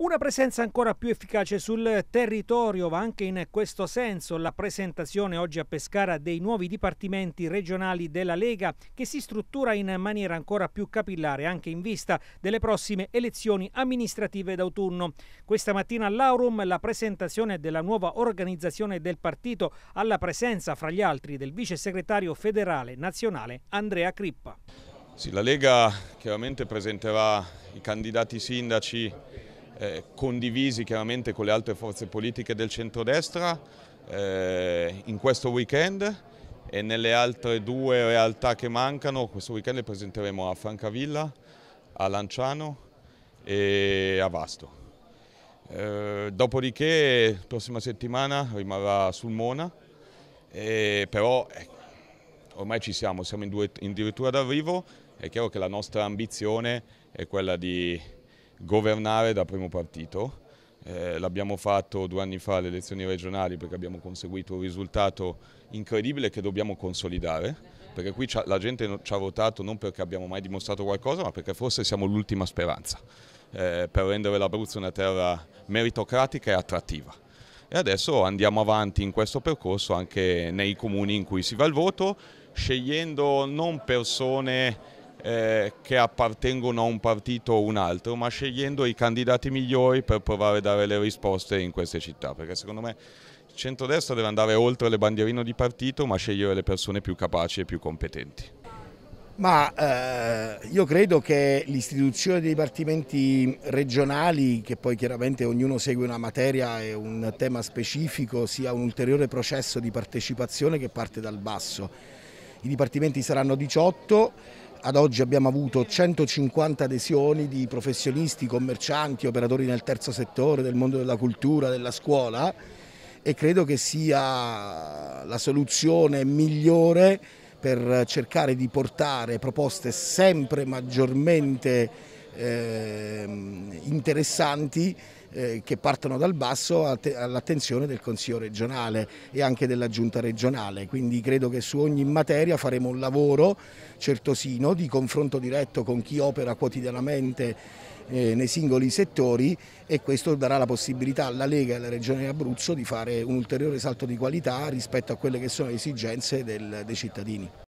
Una presenza ancora più efficace sul territorio va anche in questo senso la presentazione oggi a Pescara dei nuovi dipartimenti regionali della Lega che si struttura in maniera ancora più capillare anche in vista delle prossime elezioni amministrative d'autunno. Questa mattina all'Aurum la presentazione della nuova organizzazione del partito alla presenza fra gli altri del vice segretario federale nazionale Andrea Crippa. Sì, la Lega chiaramente presenterà i candidati sindaci eh, condivisi chiaramente con le altre forze politiche del centrodestra eh, in questo weekend e nelle altre due realtà che mancano, questo weekend le presenteremo a Francavilla, a Lanciano e a Vasto. Eh, dopodiché la prossima settimana rimarrà sul Mona, però ecco, ormai ci siamo, siamo in due, addirittura d'arrivo, è chiaro che la nostra ambizione è quella di governare da primo partito. Eh, L'abbiamo fatto due anni fa alle elezioni regionali perché abbiamo conseguito un risultato incredibile che dobbiamo consolidare, perché qui la gente ci ha votato non perché abbiamo mai dimostrato qualcosa, ma perché forse siamo l'ultima speranza eh, per rendere l'Abruzzo una terra meritocratica e attrattiva. E adesso andiamo avanti in questo percorso anche nei comuni in cui si va il voto, scegliendo non persone eh, che appartengono a un partito o un altro, ma scegliendo i candidati migliori per provare a dare le risposte in queste città, perché secondo me il centrodestra deve andare oltre le bandierine di partito, ma scegliere le persone più capaci e più competenti. Ma eh, io credo che l'istituzione dei dipartimenti regionali, che poi chiaramente ognuno segue una materia e un tema specifico, sia un ulteriore processo di partecipazione che parte dal basso. I dipartimenti saranno 18 ad oggi abbiamo avuto 150 adesioni di professionisti, commercianti, operatori nel terzo settore, del mondo della cultura, della scuola e credo che sia la soluzione migliore per cercare di portare proposte sempre maggiormente eh, interessanti eh, che partono dal basso all'attenzione del Consiglio regionale e anche della Giunta regionale, quindi credo che su ogni materia faremo un lavoro certosino di confronto diretto con chi opera quotidianamente eh, nei singoli settori e questo darà la possibilità alla Lega e alla Regione Abruzzo di fare un ulteriore salto di qualità rispetto a quelle che sono le esigenze del, dei cittadini.